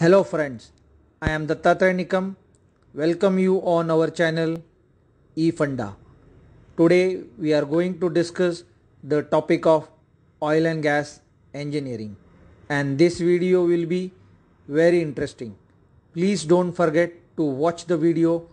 Hello friends, I am Datta Tranikam. Welcome you on our channel eFunda. Today we are going to discuss the topic of oil and gas engineering and this video will be very interesting. Please don't forget to watch the video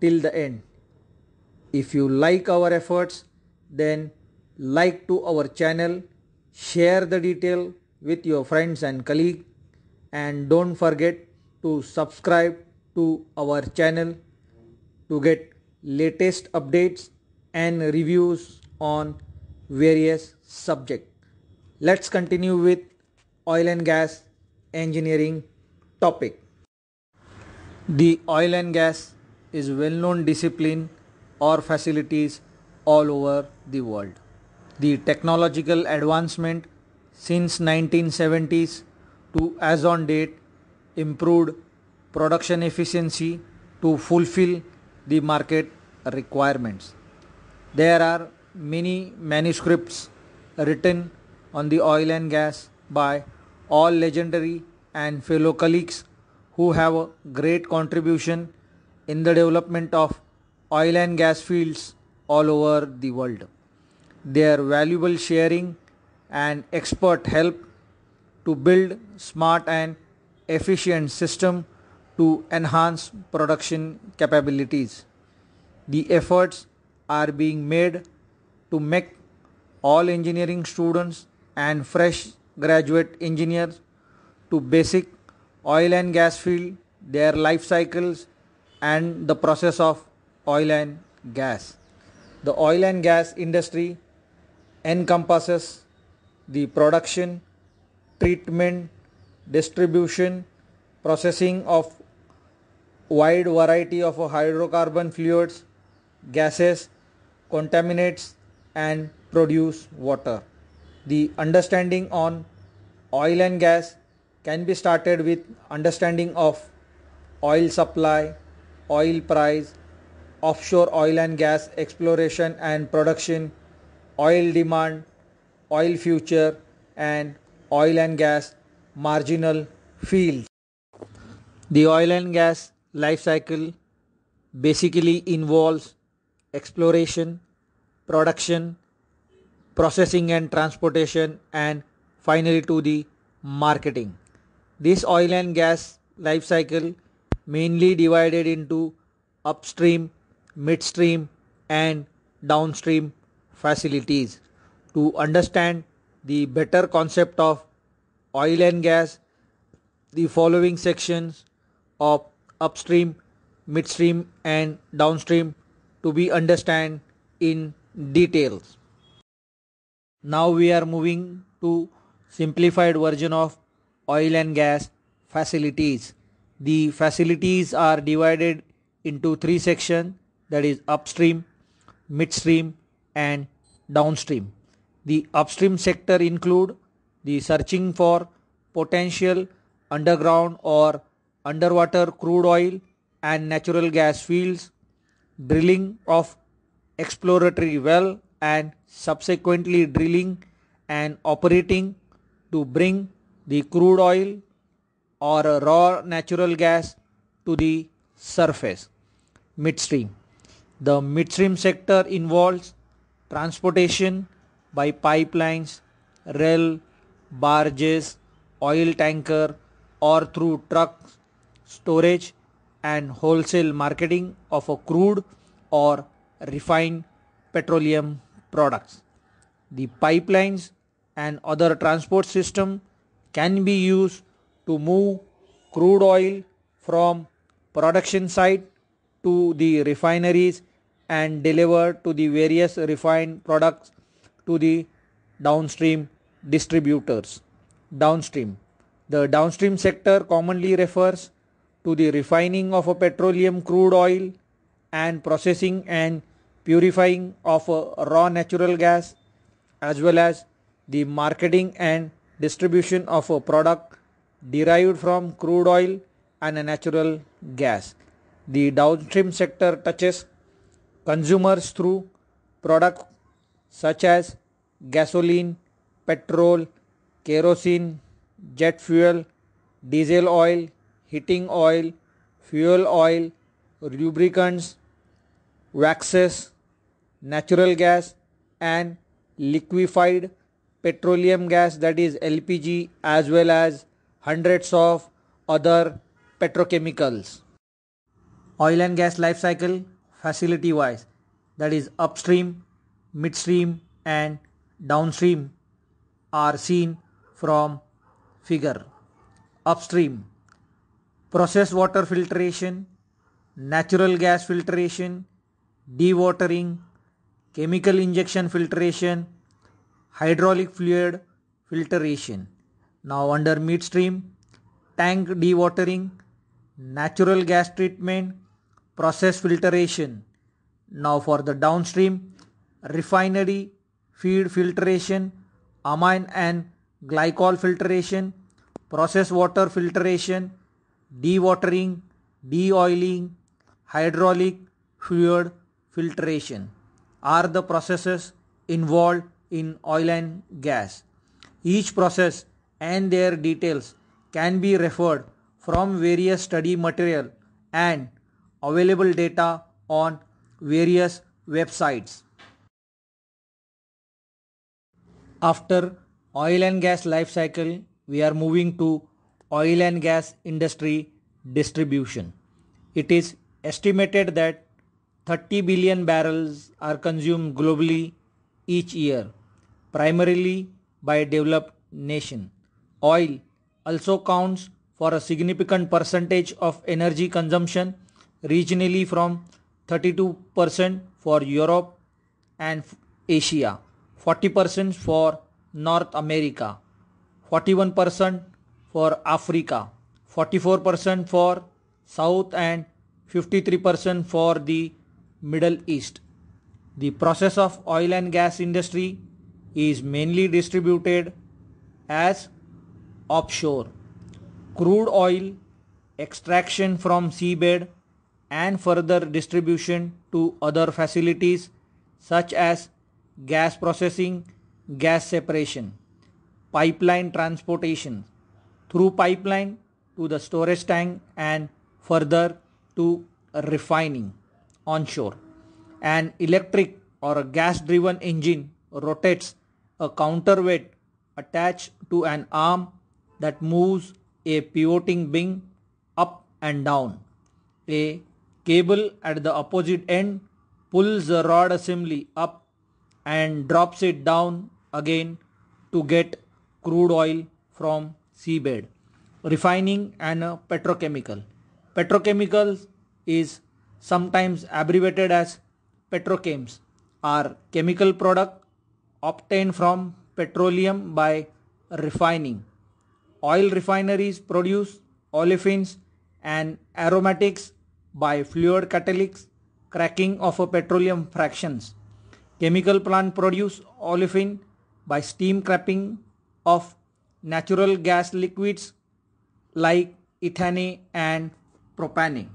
till the end. If you like our efforts then like to our channel, share the detail with your friends and colleagues and don't forget to subscribe to our channel to get latest updates and reviews on various subject. Let's continue with oil and gas engineering topic. The oil and gas is well known discipline or facilities all over the world. The technological advancement since 1970s to as on date improved production efficiency to fulfill the market requirements. There are many manuscripts written on the oil and gas by all legendary and fellow colleagues who have a great contribution in the development of oil and gas fields all over the world. Their valuable sharing and expert help to build smart and efficient system to enhance production capabilities. The efforts are being made to make all engineering students and fresh graduate engineers to basic oil and gas field, their life cycles and the process of oil and gas. The oil and gas industry encompasses the production, treatment, distribution, processing of wide variety of hydrocarbon fluids, gases, contaminants and produce water. The understanding on oil and gas can be started with understanding of oil supply, oil price, offshore oil and gas exploration and production, oil demand, oil future and oil and gas marginal fields. The oil and gas life cycle basically involves exploration, production, processing and transportation and finally to the marketing. This oil and gas life cycle mainly divided into upstream, midstream and downstream facilities. To understand the better concept of oil and gas, the following sections of upstream, midstream and downstream to be understand in details. Now we are moving to simplified version of oil and gas facilities. The facilities are divided into three sections that is upstream, midstream and downstream. The upstream sector include the searching for potential underground or underwater crude oil and natural gas fields, drilling of exploratory well and subsequently drilling and operating to bring the crude oil or raw natural gas to the surface. Midstream. The midstream sector involves transportation, by pipelines, rail, barges, oil tanker or through trucks, storage and wholesale marketing of a crude or refined petroleum products. The pipelines and other transport system can be used to move crude oil from production site to the refineries and deliver to the various refined products to the downstream distributors. Downstream. The downstream sector commonly refers to the refining of a petroleum crude oil and processing and purifying of a raw natural gas as well as the marketing and distribution of a product derived from crude oil and natural gas. The downstream sector touches consumers through product such as gasoline, petrol, kerosene, jet fuel, diesel oil, heating oil, fuel oil, lubricants, waxes, natural gas, and liquefied petroleum gas that is LPG, as well as hundreds of other petrochemicals. Oil and gas life cycle facility wise that is upstream, midstream and downstream are seen from figure. Upstream process water filtration, natural gas filtration, dewatering, chemical injection filtration, hydraulic fluid filtration. Now under midstream, tank dewatering, natural gas treatment, process filtration. Now for the downstream, refinery, feed filtration, amine and glycol filtration, process water filtration, dewatering, oiling hydraulic fluid filtration are the processes involved in oil and gas. Each process and their details can be referred from various study material and available data on various websites. After oil and gas life cycle, we are moving to oil and gas industry distribution. It is estimated that 30 billion barrels are consumed globally each year, primarily by developed nations. Oil also counts for a significant percentage of energy consumption regionally from 32% for Europe and Asia 40% for North America, 41% for Africa, 44% for South and 53% for the Middle East. The process of oil and gas industry is mainly distributed as offshore. Crude oil extraction from seabed and further distribution to other facilities such as gas processing, gas separation, pipeline transportation through pipeline to the storage tank and further to refining onshore. An electric or a gas driven engine rotates a counterweight attached to an arm that moves a pivoting beam up and down. A cable at the opposite end pulls the rod assembly up and drops it down again to get crude oil from seabed. Refining and petrochemical. Petrochemicals is sometimes abbreviated as petrochems are chemical product obtained from petroleum by refining. Oil refineries produce olefins and aromatics by fluid catalytic cracking of a petroleum fractions Chemical plant produce olefin by steam cracking of natural gas liquids like ethane and propane.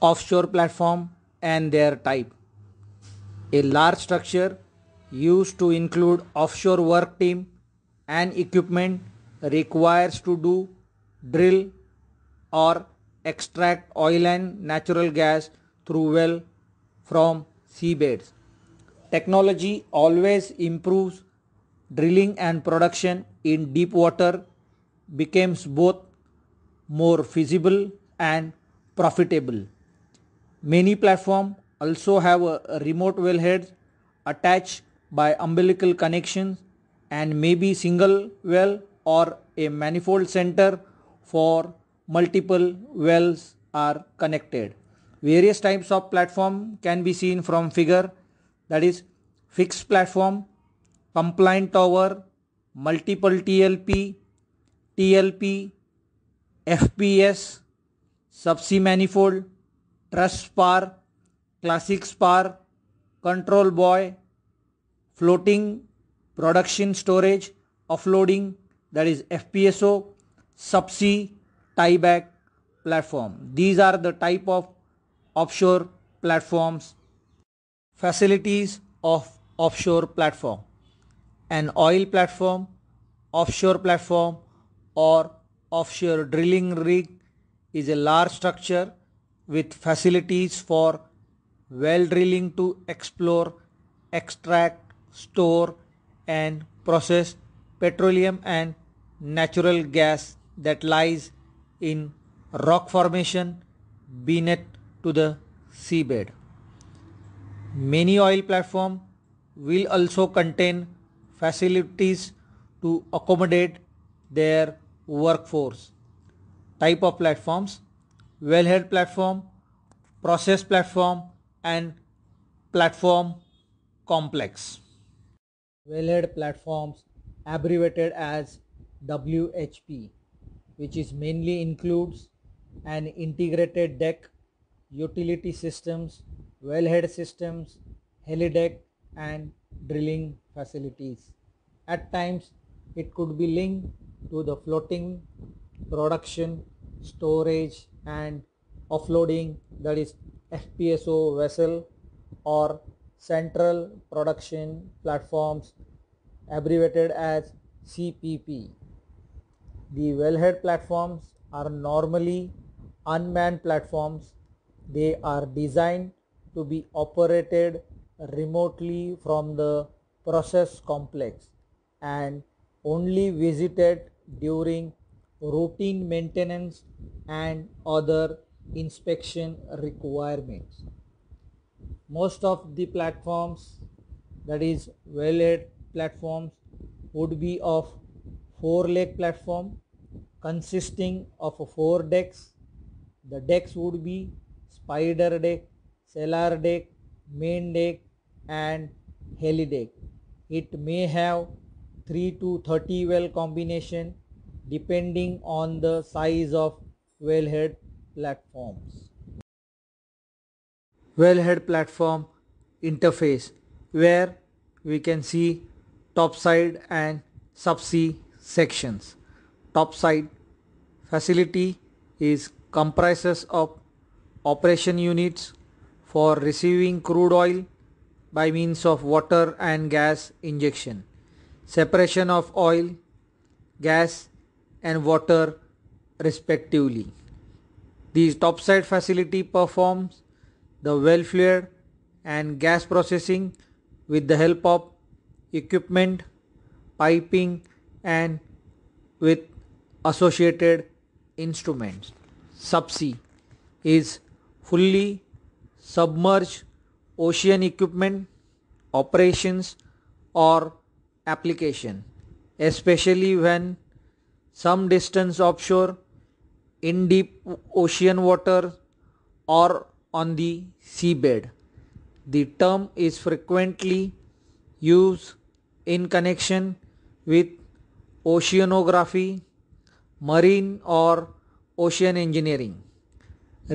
Offshore platform and their type. A large structure used to include offshore work team and equipment requires to do drill or extract oil and natural gas through well from seabeds. Technology always improves. Drilling and production in deep water becomes both more feasible and profitable. Many platforms also have remote wellhead attached by umbilical connections and maybe single well or a manifold center for multiple wells are connected various types of platform can be seen from figure that is fixed platform, compliant tower, multiple TLP, TLP, FPS, subsea manifold, truss spar, classic spar, control buoy, floating production storage, offloading that is FPSO, subsea tieback platform. These are the type of offshore platforms, facilities of offshore platform, an oil platform, offshore platform or offshore drilling rig is a large structure with facilities for well drilling to explore, extract, store and process petroleum and natural gas that lies in rock formation, be to the seabed. Many oil platforms will also contain facilities to accommodate their workforce. Type of platforms wellhead platform, process platform, and platform complex. Wellhead platforms, abbreviated as WHP, which is mainly includes an integrated deck utility systems, wellhead systems, helideck and drilling facilities. At times it could be linked to the floating production, storage and offloading that is FPSO vessel or central production platforms abbreviated as CPP. The wellhead platforms are normally unmanned platforms they are designed to be operated remotely from the process complex and only visited during routine maintenance and other inspection requirements. Most of the platforms that is wellhead platforms would be of four leg platform consisting of four decks. The decks would be spider deck, cellar deck, main deck and heli deck. It may have 3 to 30 well combination depending on the size of wellhead platforms. Wellhead platform interface where we can see topside and subsea sections. Topside facility is comprises of operation units for receiving crude oil by means of water and gas injection, separation of oil, gas and water respectively. The topside facility performs the welfare and gas processing with the help of equipment, piping and with associated instruments. Subsea is fully submerged ocean equipment, operations, or application, especially when some distance offshore, in deep ocean water, or on the seabed. The term is frequently used in connection with oceanography, marine, or ocean engineering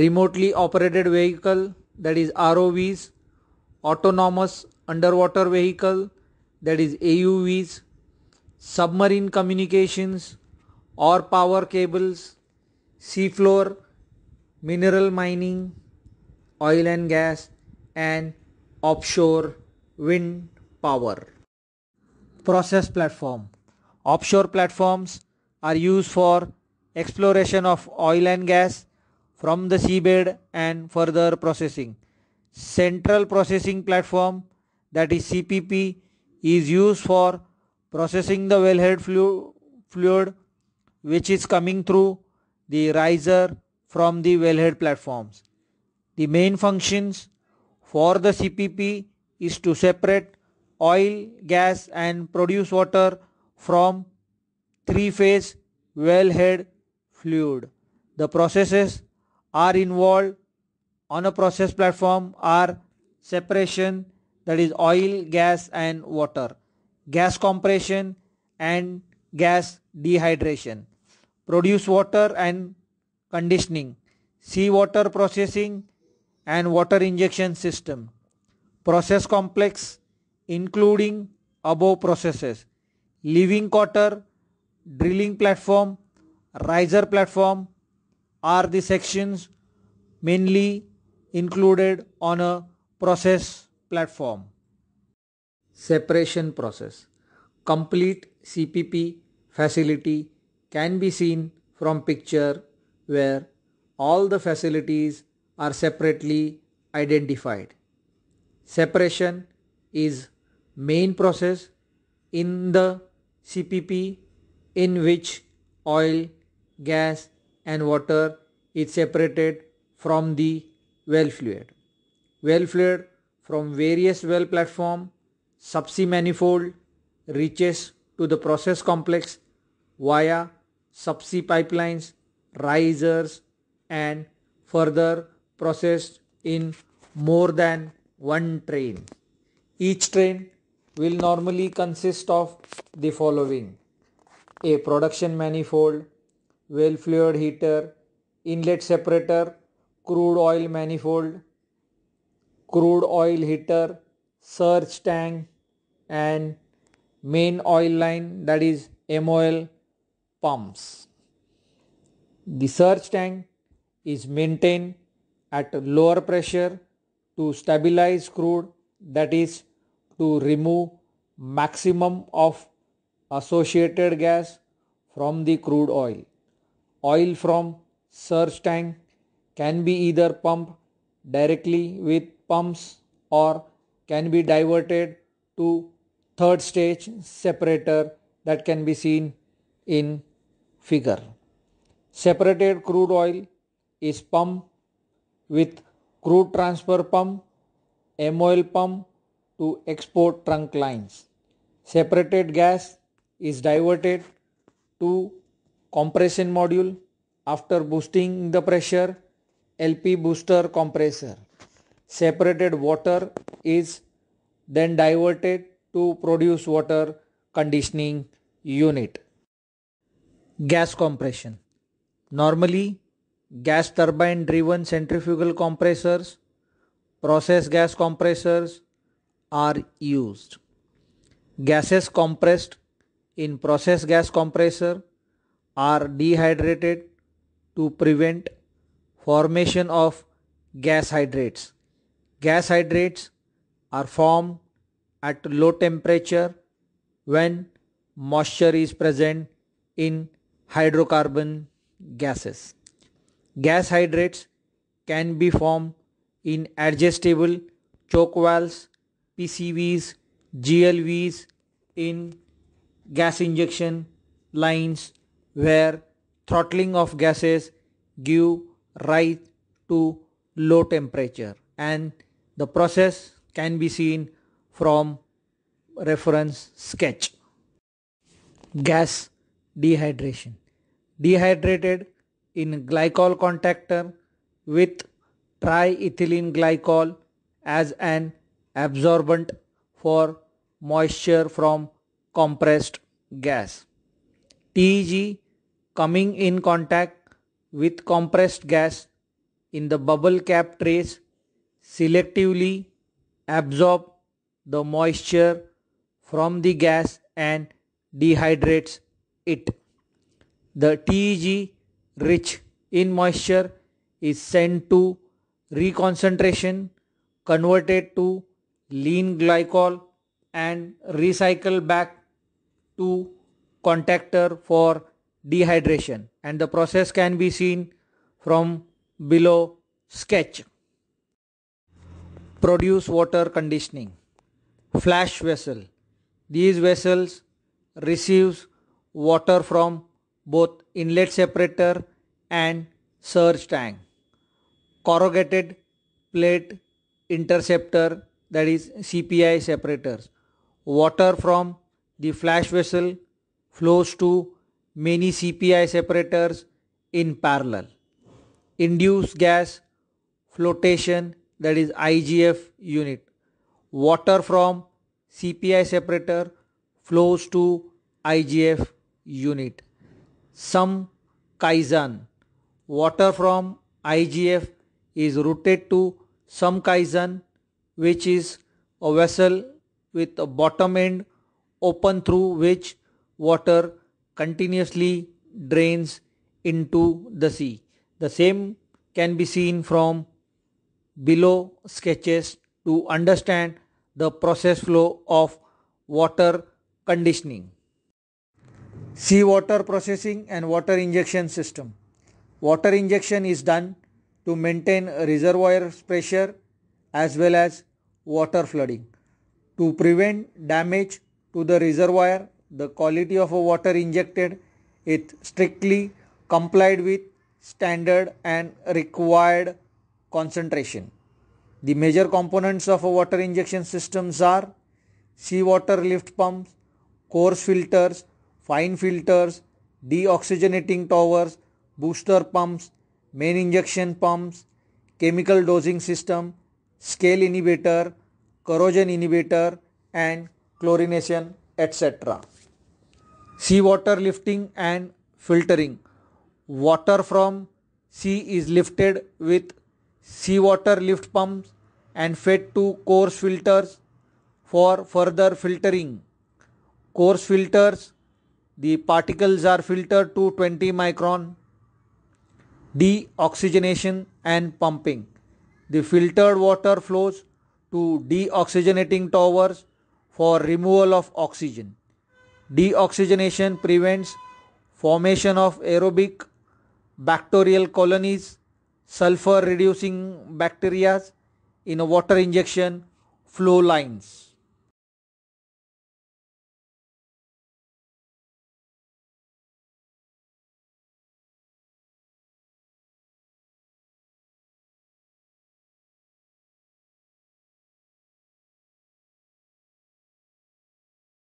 remotely operated vehicle that is ROVs, autonomous underwater vehicle that is AUVs, submarine communications or power cables, seafloor, mineral mining, oil and gas and offshore wind power. Process platform. Offshore platforms are used for exploration of oil and gas from the seabed and further processing. Central processing platform that is CPP is used for processing the wellhead flu fluid which is coming through the riser from the wellhead platforms. The main functions for the CPP is to separate oil, gas and produce water from three-phase wellhead fluid. The processes are involved on a process platform are separation that is oil, gas and water, gas compression and gas dehydration, produce water and conditioning, seawater processing and water injection system, process complex including above processes, living quarter, drilling platform, riser platform, are the sections mainly included on a process platform. Separation process. Complete CPP facility can be seen from picture where all the facilities are separately identified. Separation is main process in the CPP in which oil, gas and water is separated from the well fluid. Well fluid from various well platform, subsea manifold reaches to the process complex via subsea pipelines, risers and further processed in more than one train. Each train will normally consist of the following a production manifold, well fluid heater, inlet separator, crude oil manifold, crude oil heater, surge tank and main oil line that is MOL pumps. The surge tank is maintained at lower pressure to stabilize crude that is to remove maximum of associated gas from the crude oil. Oil from surge tank can be either pumped directly with pumps or can be diverted to third stage separator that can be seen in figure. Separated crude oil is pumped with crude transfer pump, oil pump to export trunk lines. Separated gas is diverted to compression module after boosting the pressure LP booster compressor separated water is then diverted to produce water conditioning unit gas compression normally gas turbine driven centrifugal compressors process gas compressors are used gases compressed in process gas compressor are dehydrated to prevent formation of gas hydrates. Gas hydrates are formed at low temperature when moisture is present in hydrocarbon gases. Gas hydrates can be formed in adjustable choke valves, PCVs, GLVs in gas injection lines where throttling of gases give rise to low temperature and the process can be seen from reference sketch. Gas dehydration. Dehydrated in glycol contactor with triethylene glycol as an absorbent for moisture from compressed gas. TEG coming in contact with compressed gas in the bubble cap trays selectively absorb the moisture from the gas and dehydrates it. The TEG rich in moisture is sent to reconcentration, converted to lean glycol and recycled back to contactor for dehydration and the process can be seen from below sketch. Produce water conditioning. Flash vessel. These vessels receives water from both inlet separator and surge tank. Corrugated plate interceptor that is CPI separators. Water from the flash vessel flows to many CPI separators in parallel. Induced gas flotation that is IGF unit. Water from CPI separator flows to IGF unit. Some Kaizen. Water from IGF is routed to some Kaizen which is a vessel with a bottom end open through which water continuously drains into the sea. The same can be seen from below sketches to understand the process flow of water conditioning. Seawater processing and water injection system. Water injection is done to maintain reservoir pressure as well as water flooding to prevent damage to the reservoir the quality of a water injected it strictly complied with standard and required concentration the major components of a water injection systems are seawater lift pumps coarse filters fine filters deoxygenating towers booster pumps main injection pumps chemical dosing system scale inhibitor corrosion inhibitor and chlorination etc seawater lifting and filtering. Water from sea is lifted with seawater lift pumps and fed to coarse filters for further filtering. Coarse filters, the particles are filtered to 20 micron. Deoxygenation and pumping. The filtered water flows to deoxygenating towers for removal of oxygen. Deoxygenation prevents formation of aerobic bacterial colonies, sulfur reducing bacteria in a water injection flow lines.